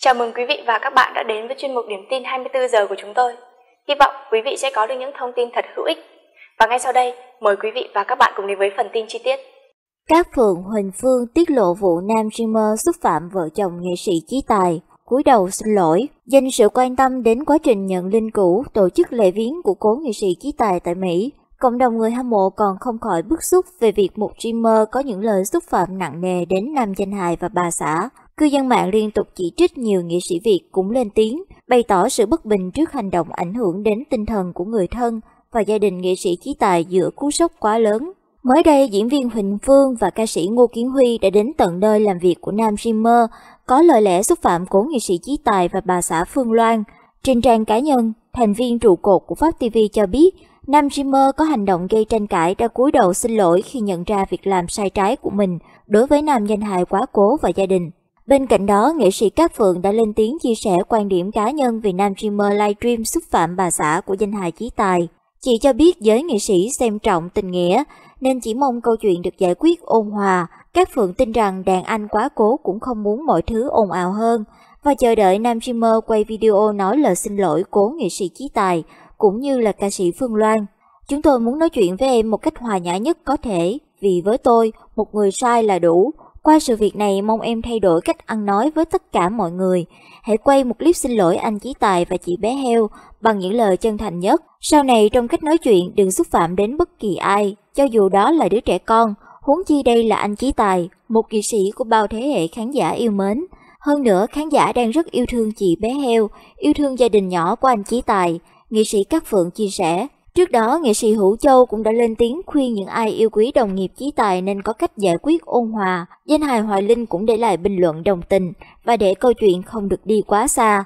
Chào mừng quý vị và các bạn đã đến với chuyên mục điểm tin 24 giờ của chúng tôi. Hy vọng quý vị sẽ có được những thông tin thật hữu ích. Và ngay sau đây, mời quý vị và các bạn cùng đến với phần tin chi tiết. Các Phượng Huỳnh Phương tiết lộ vụ nam streamer xúc phạm vợ chồng nghệ sĩ Chí Tài, cúi đầu xin lỗi, dành sự quan tâm đến quá trình nhận linh cũ tổ chức lễ viếng của cố nghệ sĩ Chí Tài tại Mỹ. Cộng đồng người hâm mộ còn không khỏi bức xúc về việc một streamer có những lời xúc phạm nặng nề đến nam danh hài và bà xã, Cư dân mạng liên tục chỉ trích nhiều nghệ sĩ Việt cũng lên tiếng, bày tỏ sự bất bình trước hành động ảnh hưởng đến tinh thần của người thân và gia đình nghệ sĩ Chí Tài giữa cú sốc quá lớn. Mới đây, diễn viên Huỳnh Phương và ca sĩ Ngô Kiến Huy đã đến tận nơi làm việc của nam streamer, có lời lẽ xúc phạm cố nghệ sĩ Chí Tài và bà xã Phương Loan. Trên trang cá nhân, thành viên trụ cột của Pháp TV cho biết, nam streamer có hành động gây tranh cãi đã cúi đầu xin lỗi khi nhận ra việc làm sai trái của mình đối với nam danh hài quá cố và gia đình. Bên cạnh đó, nghệ sĩ Cát Phượng đã lên tiếng chia sẻ quan điểm cá nhân về nam streamer livestream xúc phạm bà xã của danh hài Chí Tài. Chị cho biết giới nghệ sĩ xem trọng tình nghĩa, nên chỉ mong câu chuyện được giải quyết ôn hòa. Các Phượng tin rằng đàn anh quá cố cũng không muốn mọi thứ ồn ào hơn và chờ đợi nam streamer quay video nói lời xin lỗi cố nghệ sĩ Chí Tài cũng như là ca sĩ Phương Loan. Chúng tôi muốn nói chuyện với em một cách hòa nhã nhất có thể, vì với tôi, một người sai là đủ, qua sự việc này mong em thay đổi cách ăn nói với tất cả mọi người. Hãy quay một clip xin lỗi anh Chí Tài và chị bé heo bằng những lời chân thành nhất. Sau này trong cách nói chuyện đừng xúc phạm đến bất kỳ ai, cho dù đó là đứa trẻ con. Huống chi đây là anh Chí Tài, một nghệ sĩ của bao thế hệ khán giả yêu mến. Hơn nữa, khán giả đang rất yêu thương chị bé heo, yêu thương gia đình nhỏ của anh Chí Tài. Nghệ sĩ Cát Phượng chia sẻ, Trước đó, nghệ sĩ Hữu Châu cũng đã lên tiếng khuyên những ai yêu quý đồng nghiệp chí tài nên có cách giải quyết ôn hòa. Danh hài Hoài Linh cũng để lại bình luận đồng tình và để câu chuyện không được đi quá xa.